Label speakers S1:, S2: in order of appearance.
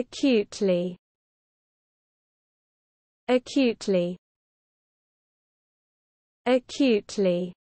S1: acutely acutely acutely